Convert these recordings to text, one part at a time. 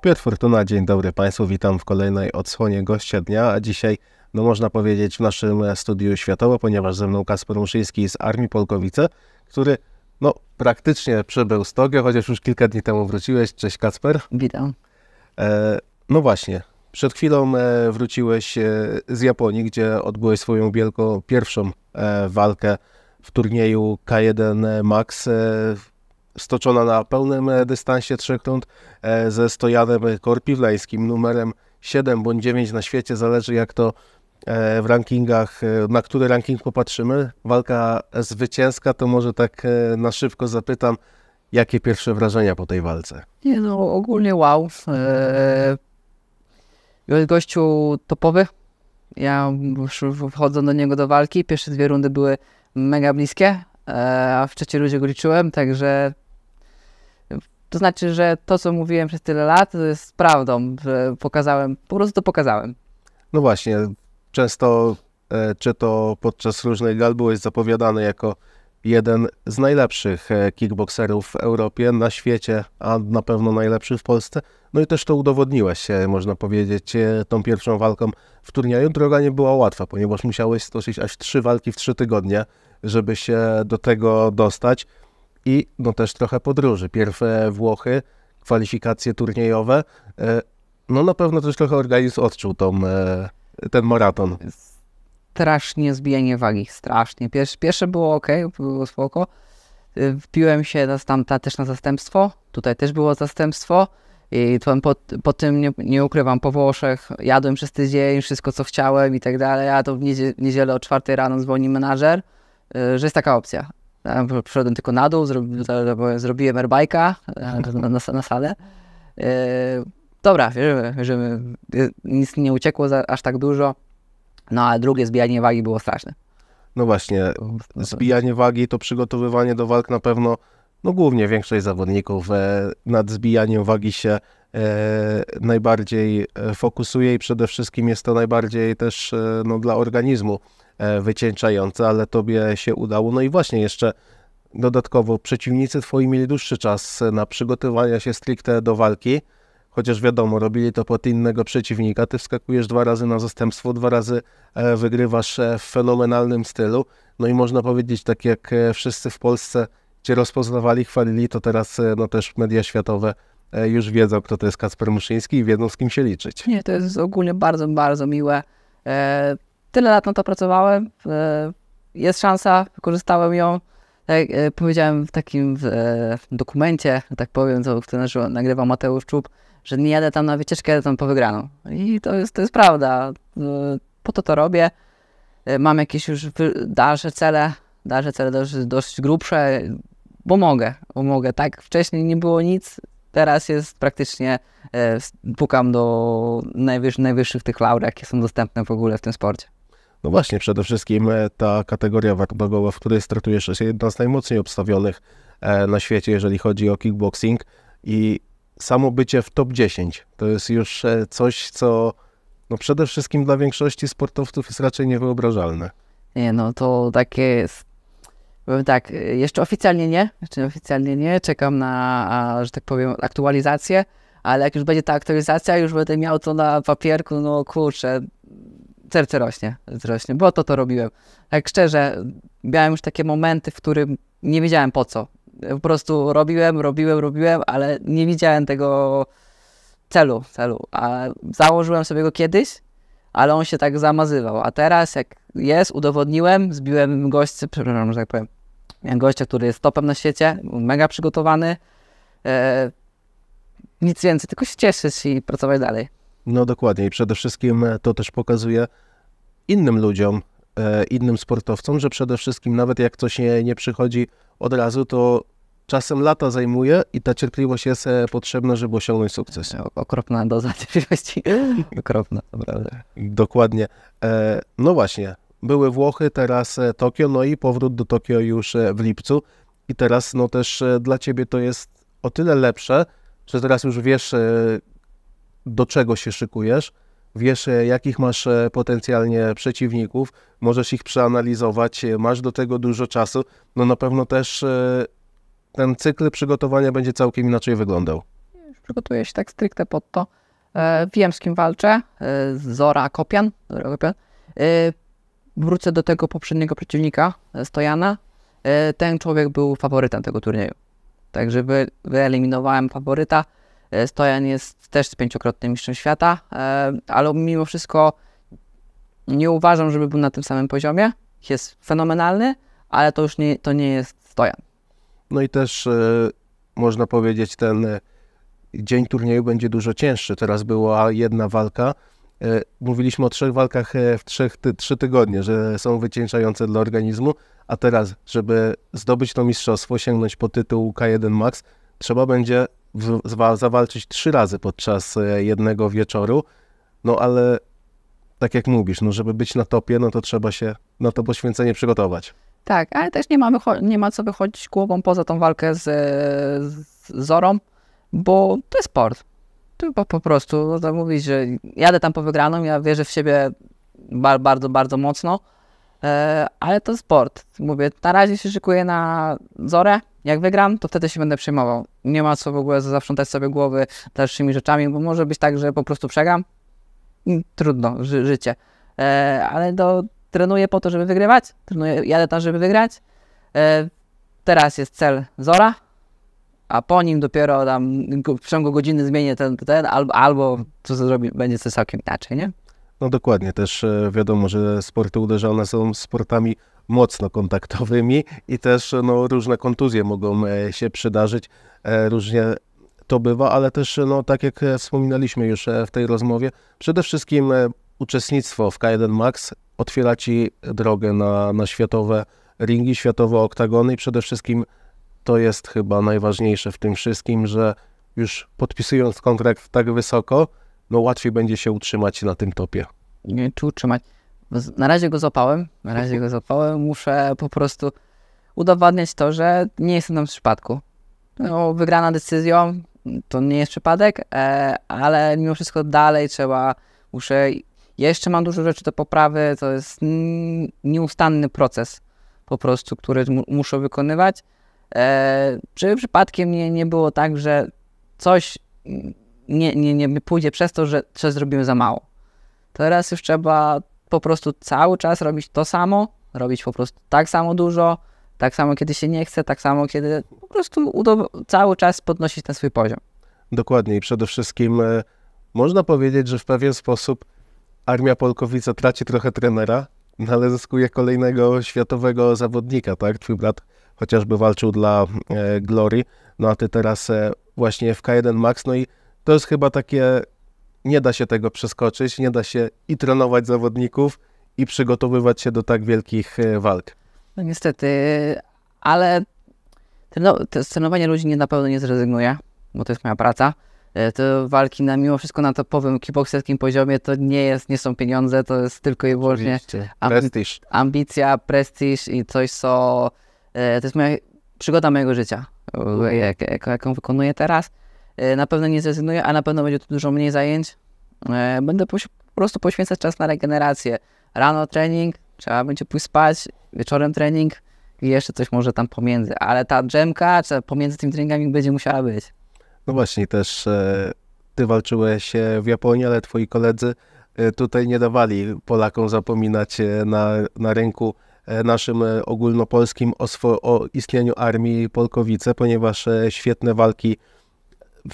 Piotr Fortuna, dzień dobry Państwu, witam w kolejnej odsłonie Gościa Dnia, a dzisiaj, no można powiedzieć, w naszym studiu światowo, ponieważ ze mną Kasper Muszyński z Armii Polkowice, który no praktycznie przybył z Togio, chociaż już kilka dni temu wróciłeś. Cześć Kasper. Witam. E, no właśnie, przed chwilą e, wróciłeś e, z Japonii, gdzie odbyłeś swoją wielką pierwszą e, walkę w turnieju K1 Max, stoczona na pełnym dystansie trzech rund ze Stojanem Korpiwleńskim, numerem 7 bądź 9 na świecie, zależy jak to w rankingach, na który ranking popatrzymy. Walka zwycięska, to może tak na szybko zapytam, jakie pierwsze wrażenia po tej walce? Nie no, ogólnie wow. Eee, gościu topowy. Ja już wchodzę do niego do walki. Pierwsze dwie rundy były mega bliskie, e, a w trzeciej rundzie go liczyłem, także to znaczy, że to, co mówiłem przez tyle lat, to jest prawdą, że pokazałem, po prostu to pokazałem. No właśnie, często e, czy to podczas różnych gal byłeś zapowiadany jako jeden z najlepszych e, kickbokserów w Europie, na świecie, a na pewno najlepszy w Polsce. No i też to udowodniłeś, e, można powiedzieć, e, tą pierwszą walką w turnieju. Droga nie była łatwa, ponieważ musiałeś stoczyć aż trzy walki w trzy tygodnie, żeby się do tego dostać. I no też trochę podróży. Pierwsze Włochy, kwalifikacje turniejowe. No na pewno też trochę organizm odczuł tą, ten maraton strasznie zbijanie wagi, strasznie. Pierwsze, pierwsze było ok, było spoko. Y, wpiłem się na, tam, też na zastępstwo, tutaj też było zastępstwo. I po, po tym nie, nie, ukrywam, po Włoszech jadłem przez tydzień wszystko, co chciałem i tak dalej, a to w, niedzielę, o czwartej rano dzwoni menadżer, y, że jest taka opcja. Ja przyszedłem tylko na dół, zrobi, zrobiłem airbajka y, na, na, na salę. Dobra, wierzymy, wierzymy. Nic nie uciekło aż tak dużo. No a drugie zbijanie wagi było straszne. No właśnie, zbijanie wagi to przygotowywanie do walk na pewno, no głównie większość zawodników e, nad zbijaniem wagi się e, najbardziej e, fokusuje i przede wszystkim jest to najbardziej też e, no, dla organizmu e, wycieńczające, ale tobie się udało. No i właśnie jeszcze dodatkowo przeciwnicy twoi mieli dłuższy czas na przygotowania się stricte do walki chociaż wiadomo, robili to pod innego przeciwnika, ty wskakujesz dwa razy na zastępstwo, dwa razy e, wygrywasz e, w fenomenalnym stylu. No i można powiedzieć, tak jak e, wszyscy w Polsce cię rozpoznawali, chwalili, to teraz no, też media światowe już wiedzą, kto to jest Kacper Muszyński i wiedzą, z kim się liczyć. Nie, to jest ogólnie bardzo, bardzo miłe. Tyle lat na to pracowałem, jest szansa, wykorzystałem ją. Tak powiedziałem w takim dokumencie, tak powiem, co, że nagrywał Mateusz Czub, że nie jadę tam na wycieczkę, jadę tam po wygraną. I to jest, to jest prawda. No, po to to robię. E, mam jakieś już dalsze cele, dalsze cele dość, dość grubsze, bo mogę, bo mogę. Tak wcześniej nie było nic, teraz jest praktycznie, e, pukam do najwyższych, najwyższych tych laur, jakie są dostępne w ogóle w tym sporcie. No właśnie, przede wszystkim e, ta kategoria wagowa, w której startujesz, jest jedna z najmocniej obstawionych na świecie, jeżeli chodzi o kickboxing. I samo bycie w top 10 to jest już e, coś, co no przede wszystkim dla większości sportowców jest raczej niewyobrażalne. Nie, no to takie jest. Powiem tak, e, jeszcze oficjalnie nie, jeszcze oficjalnie nie, czekam na, że tak powiem, aktualizację, ale jak już będzie ta aktualizacja, już będę miał to na papierku, no kurczę, serce rośnie, serce rośnie, bo to to robiłem. Tak szczerze, miałem już takie momenty, w którym nie wiedziałem po co, po prostu robiłem, robiłem, robiłem, ale nie widziałem tego celu, celu. A założyłem sobie go kiedyś, ale on się tak zamazywał. A teraz jak jest, udowodniłem, zbiłem gościa, przepraszam, że tak powiem, gościa, który jest topem na świecie, mega przygotowany. E, nic więcej, tylko się cieszyć i pracować dalej. No dokładnie i przede wszystkim to też pokazuje innym ludziom, E, innym sportowcom, że przede wszystkim nawet jak coś nie, nie przychodzi od razu, to czasem lata zajmuje i ta cierpliwość jest e, potrzebna, żeby osiągnąć sukces. E, okropna doza cierpliwości. Okropna, naprawdę. Dokładnie. No właśnie, były Włochy, teraz Tokio, no i powrót do Tokio już w lipcu. I teraz no też dla ciebie to jest o tyle lepsze, że teraz już wiesz, do czego się szykujesz wiesz e, jakich masz e, potencjalnie przeciwników, możesz ich przeanalizować, e, masz do tego dużo czasu, no na pewno też ten cykl przygotowania będzie całkiem inaczej wyglądał. Przygotuję się tak stricte pod to. Wiem, z kim walczę. Zora Kopian. Zora Kopian. Wrócę do tego poprzedniego przeciwnika, Stojana. Ten człowiek był faworytem tego turnieju. Także wyeliminowałem faworyta E, Stojan jest też pięciokrotnym mistrzem świata, e, ale mimo wszystko nie uważam, żeby był na tym samym poziomie. Jest fenomenalny, ale to już nie, to nie jest Stojan. No i też e, można powiedzieć, ten dzień turnieju będzie dużo cięższy. Teraz była jedna walka. Mówiliśmy o trzech walkach w trzech, ty, trzy tygodnie, że są wycieńczające dla organizmu, a teraz, żeby zdobyć to mistrzostwo, sięgnąć po tytuł K1 Max, trzeba będzie zawalczyć trzy razy podczas e, jednego wieczoru, no ale tak jak mówisz, no żeby być na topie, no to trzeba się na to poświęcenie przygotować. Tak, ale też nie ma, nie ma co wychodzić głową poza tą walkę z, z Zorą, bo to jest sport. To po, po prostu, no to mówisz, że jadę tam po wygraną, ja wierzę w siebie bardzo, bardzo mocno, E, ale to sport. Mówię, na razie się szykuję na Zorę. Jak wygram, to wtedy się będę przejmował. Nie ma co w ogóle zawrzątać sobie głowy dalszymi rzeczami, bo może być tak, że po prostu przegram. Trudno, ży życie. E, ale do, trenuję po to, żeby wygrywać. Trenuję, jadę tam, żeby wygrać. E, teraz jest cel Zora, a po nim dopiero tam w ciągu godziny zmienię ten, ten albo, albo co zrobi, będzie coś całkiem inaczej, nie? No dokładnie, też e, wiadomo, że sporty uderzone są sportami mocno kontaktowymi i też no, różne kontuzje mogą e, się przydarzyć. E, różnie to bywa, ale też no, tak jak wspominaliśmy już w tej rozmowie, przede wszystkim uczestnictwo w K1 Max otwiera Ci drogę na, na światowe ringi, światowe oktagony i przede wszystkim to jest chyba najważniejsze w tym wszystkim, że już podpisując kontrakt tak wysoko, no łatwiej będzie się utrzymać na tym topie. Nie, czy utrzymać. Na razie go zopałem, na razie go zopałem. Muszę po prostu udowadniać to, że nie jestem tam w przypadku. No, wygrana decyzją to nie jest przypadek, e, ale mimo wszystko dalej trzeba, muszę, jeszcze mam dużo rzeczy do poprawy, to jest nieustanny proces po prostu, który muszę wykonywać. E, czy przypadkiem nie, nie było tak, że coś nie, nie, nie pójdzie przez to, że coś zrobimy za mało. Teraz już trzeba po prostu cały czas robić to samo, robić po prostu tak samo dużo, tak samo kiedy się nie chce, tak samo kiedy po prostu cały czas podnosić ten swój poziom. Dokładnie i przede wszystkim e, można powiedzieć, że w pewien sposób armia Polkowica traci trochę trenera, no ale zyskuje kolejnego światowego zawodnika, tak? Twój brat chociażby walczył dla e, Glory, no a ty teraz e, właśnie w K1 Max, no i to jest chyba takie, nie da się tego przeskoczyć, nie da się i trenować zawodników, i przygotowywać się do tak wielkich e, walk. No niestety, ale z trenowania ludzi nie, na pewno nie zrezygnuję, bo to jest moja praca. E, te walki na mimo wszystko na topowym kickboxerskim poziomie to nie jest, nie są pieniądze, to jest tylko i wyłącznie prestiż. ambicja, prestiż i coś, co e, to jest moja przygoda mojego życia, jaką wykonuję teraz. E, na pewno nie zrezygnuję, a na pewno będzie tu dużo mniej zajęć. E, będę po prostu poświęcać czas na regenerację. Rano trening, trzeba będzie pójść spać, wieczorem trening i jeszcze coś może tam pomiędzy, ale ta drzemka czy pomiędzy tymi treningami będzie musiała być. No właśnie, też e, ty walczyłeś w Japonii, ale twoi koledzy tutaj nie dawali Polakom zapominać na, na rynku naszym ogólnopolskim o, o istnieniu armii Polkowice, ponieważ świetne walki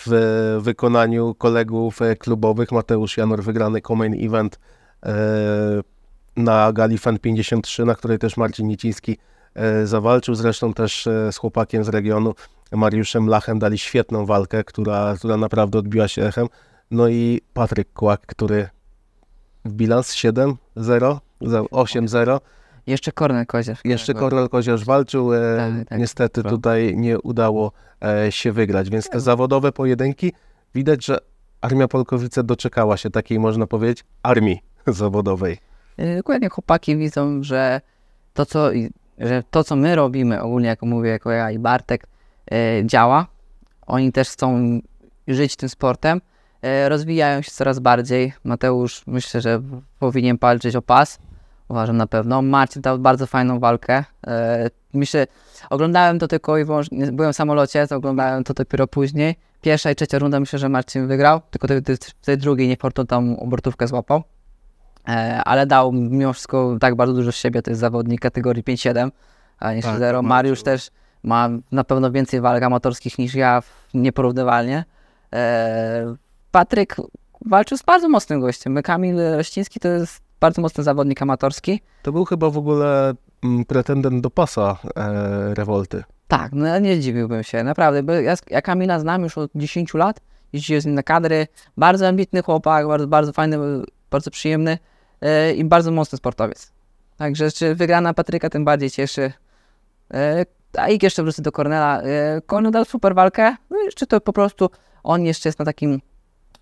w wykonaniu kolegów e, klubowych. Mateusz Janor, wygrany Common Event e, na gali Fan 53, na której też Marcin Niciński e, zawalczył. Zresztą też z chłopakiem z regionu, Mariuszem Lachem, dali świetną walkę, która, która naprawdę odbiła się echem. No i Patryk Kłak, który w bilans 7-0, 8-0 jeszcze Kornel Koziarz. Jeszcze Kornel Koziarz walczył, e, tak, tak, niestety tak. tutaj nie udało e, się wygrać, więc te zawodowe pojedynki, widać, że Armia Polkowice doczekała się takiej, można powiedzieć, armii zawodowej. E, dokładnie chłopaki widzą, że to, co, że to, co my robimy, ogólnie jak mówię, jako ja i Bartek, działa. Oni też chcą żyć tym sportem. Rozwijają się coraz bardziej. Mateusz myślę, że powinien palczyć o pas uważam na pewno. Marcin dał bardzo fajną walkę. E, myślę, oglądałem to tylko i wyłącznie, byłem w samolocie, to oglądałem to dopiero później. Pierwsza i trzecia runda myślę, że Marcin wygrał, tylko w tej drugiej nie Fortun tam obrotówkę złapał. E, ale dał mimo wszystko tak bardzo dużo z siebie, to jest zawodnik kategorii 5-7, a nie tak, 0. Mariusz też ma na pewno więcej walk amatorskich niż ja, nieporównywalnie. E, Patryk walczył z bardzo mocnym gościem. Kamil Rościński to jest bardzo mocny zawodnik amatorski. To był chyba w ogóle mm, pretendent do pasa e, rewolty. Tak, no nie zdziwiłbym się, naprawdę. Bo ja, ja Kamila znam już od 10 lat, jeździłem z nim na kadry. Bardzo ambitny chłopak, bardzo, bardzo fajny, bardzo przyjemny e, i bardzo mocny sportowiec. Także czy wygrana Patryka tym bardziej cieszy. E, a i jeszcze wrócę do Cornela. Cornel e, dał super walkę, no jeszcze to po prostu on jeszcze jest na takim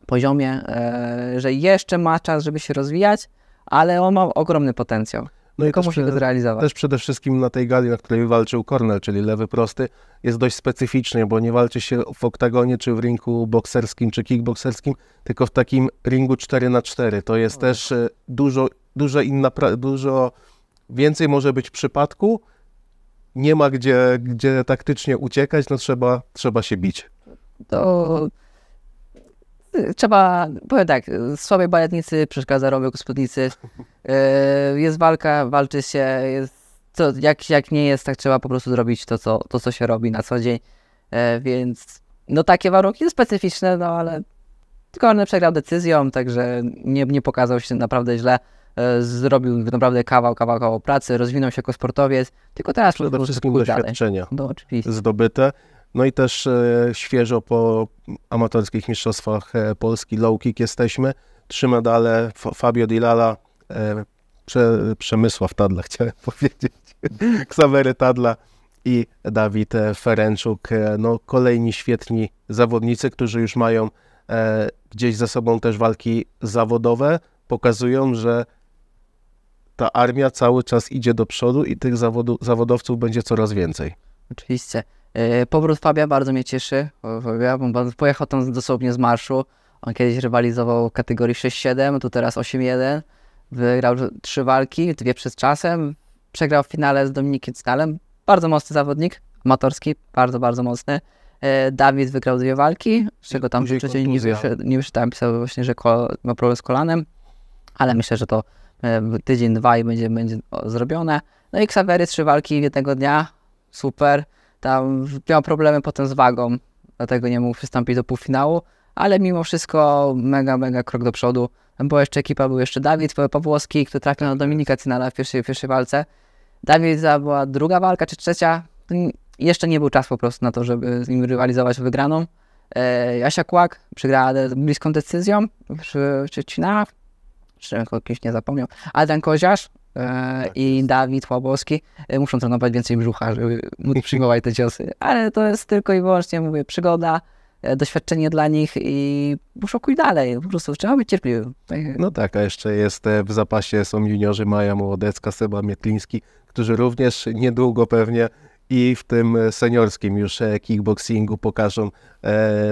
poziomie, e, że jeszcze ma czas, żeby się rozwijać ale on ma ogromny potencjał. No Tylko i musi go zrealizować. Też przede wszystkim na tej gali, na której walczył Kornel, czyli lewy prosty, jest dość specyficznie, bo nie walczy się w oktagonie czy w ringu bokserskim czy kickbokserskim, tylko w takim ringu 4 na 4 To jest o. też e, dużo, dużo inna, dużo więcej może być przypadku. Nie ma gdzie, gdzie taktycznie uciekać, no trzeba, trzeba się bić. To trzeba, powiem tak, słabej baletnicy przeszkadza robię gospodnicy. E, jest walka, walczy się, jest, jak, jak nie jest, tak trzeba po prostu zrobić to co, to, co się robi na co dzień. E, więc no takie warunki specyficzne, no ale tylko on przegrał decyzją, także nie, nie pokazał się naprawdę źle. E, zrobił naprawdę kawał, kawał, kawał pracy, rozwinął się jako sportowiec, tylko teraz przede wszystkim doświadczenia no, zdobyte, no i też e, świeżo po amatorskich mistrzostwach e, Polski low kick jesteśmy. Trzy medale Fabio Dilala, e, Prze, Przemysław Tadla chciałem powiedzieć, Ksawery Tadla i Dawid Ferenczuk. No, kolejni świetni zawodnicy, którzy już mają gdzieś za sobą też walki zawodowe, pokazują, że ta armia cały czas idzie do przodu i tych zawodu, zawodowców będzie coraz więcej. Oczywiście. E, powrót Fabia bardzo mnie cieszy. Fabia pojechał tam dosłownie z marszu. On kiedyś rywalizował w kategorii 6-7, tu teraz 8-1. Wygrał trzy walki, dwie przez czasem. Przegrał w finale z Dominikiem Cnalem. Bardzo mocny zawodnik, amatorski, bardzo, bardzo mocny. E, Dawid wygrał dwie walki, z czego tam wcześniej nie, nie wyczytałem, pisał właśnie, że ma problem z kolanem, ale myślę, że to e, tydzień, dwa i będzie, będzie zrobione. No i Xavery trzy walki jednego dnia, super. Tam miał problemy potem z wagą, dlatego nie mógł przystąpić do półfinału, ale mimo wszystko mega, mega krok do przodu. bo była jeszcze ekipa, był jeszcze Dawid Pawłowski, który trafił na Dominika Cynala w pierwszej, pierwszej walce. Dawid była druga walka, czy trzecia. Jeszcze nie był czas po prostu na to, żeby z nim rywalizować o wygraną. E, Jasia Kłak przegrała bliską decyzją przy Szczecinach, czy kimś nie zapomniał. Alden Koziarz E, tak i Dawid Łabowski e, muszą trenować więcej brzucha, żeby móc przyjmować te ciosy. Ale to jest tylko i wyłącznie, mówię, przygoda, e, doświadczenie dla nich i muszą pójść dalej. Po prostu trzeba być cierpliwym. Tak no tak, a jeszcze jest w zapasie są juniorzy Maja Młodecka, Seba Mietliński, którzy również niedługo pewnie i w tym seniorskim już kickboxingu pokażą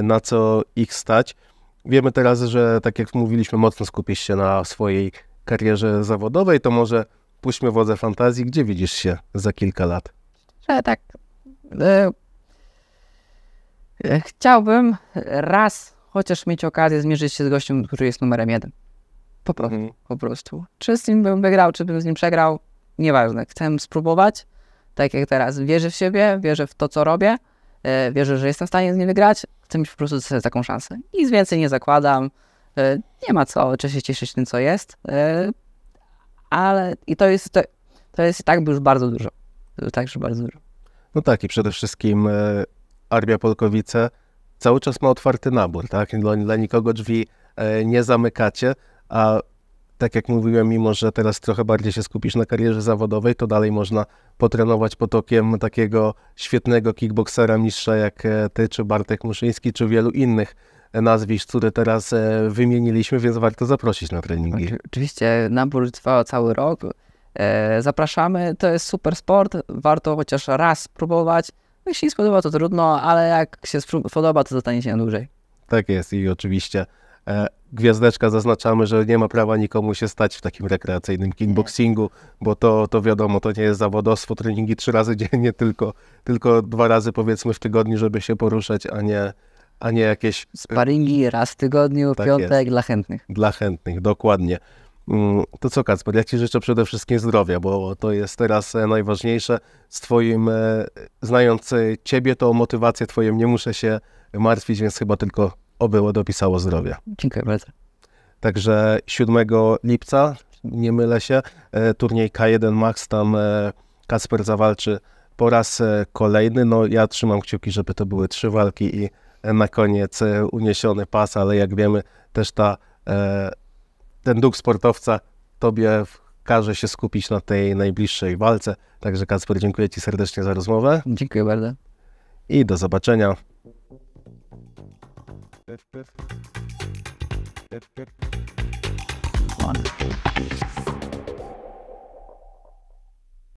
na co ich stać. Wiemy teraz, że tak jak mówiliśmy, mocno skupisz się na swojej karierze zawodowej, to może puśćmy wodze fantazji. Gdzie widzisz się za kilka lat? Tak, e, tak. chciałbym raz chociaż mieć okazję zmierzyć się z gościem, który jest numerem jeden. Po prostu. Mhm. Po prostu. Czy z nim bym wygrał, czy bym z nim przegrał, nieważne. Chcę spróbować, tak jak teraz. Wierzę w siebie, wierzę w to, co robię, e, wierzę, że jestem w stanie z nim wygrać. Chcę mieć po prostu taką szansę. Nic więcej nie zakładam. E, nie ma co, trzeba się cieszyć tym, co jest ale i to jest, to, to jest i tak już bardzo dużo. Także bardzo dużo. No tak, i przede wszystkim y, Armia Polkowice cały czas ma otwarty nabór, tak? Dla, dla nikogo drzwi y, nie zamykacie, a tak jak mówiłem, mimo że teraz trochę bardziej się skupisz na karierze zawodowej, to dalej można potrenować potokiem takiego świetnego kickboksera, mistrza jak e, ty, czy Bartek Muszyński, czy wielu innych nazwisk, które teraz e, wymieniliśmy, więc warto zaprosić na treningi. Oczywiście, nabór trwa cały rok. E, zapraszamy, to jest super sport, warto chociaż raz spróbować. No, jeśli nie spodoba, to trudno, ale jak się spodoba, to zostanie się dłużej. Tak jest i oczywiście e, Gwiazdeczka zaznaczamy, że nie ma prawa nikomu się stać w takim rekreacyjnym kickboxingu, bo to, to wiadomo, to nie jest zawodowstwo, treningi trzy razy dziennie, tylko, tylko dwa razy powiedzmy w tygodniu, żeby się poruszać, a nie, a nie jakieś... Y, Sparingi raz w tygodniu, tak piątek jest. dla chętnych. Dla chętnych, dokładnie. Mm, to co Kacper, ja Ci życzę przede wszystkim zdrowia, bo to jest teraz e, najważniejsze. Z Twoim, e, znając e, Ciebie, to o motywację Twoją nie muszę się martwić, więc chyba tylko obyło dopisało zdrowia. Dziękuję bardzo. Także 7 lipca, nie mylę się, turniej K1 Max, tam Kacper zawalczy po raz kolejny. No ja trzymam kciuki, żeby to były trzy walki i na koniec e, uniesiony pas, ale jak wiemy, też ta, e, ten duch sportowca tobie każe się skupić na tej najbliższej walce. Także Kacper, dziękuję Ci serdecznie za rozmowę. Dziękuję bardzo. I do zobaczenia. One.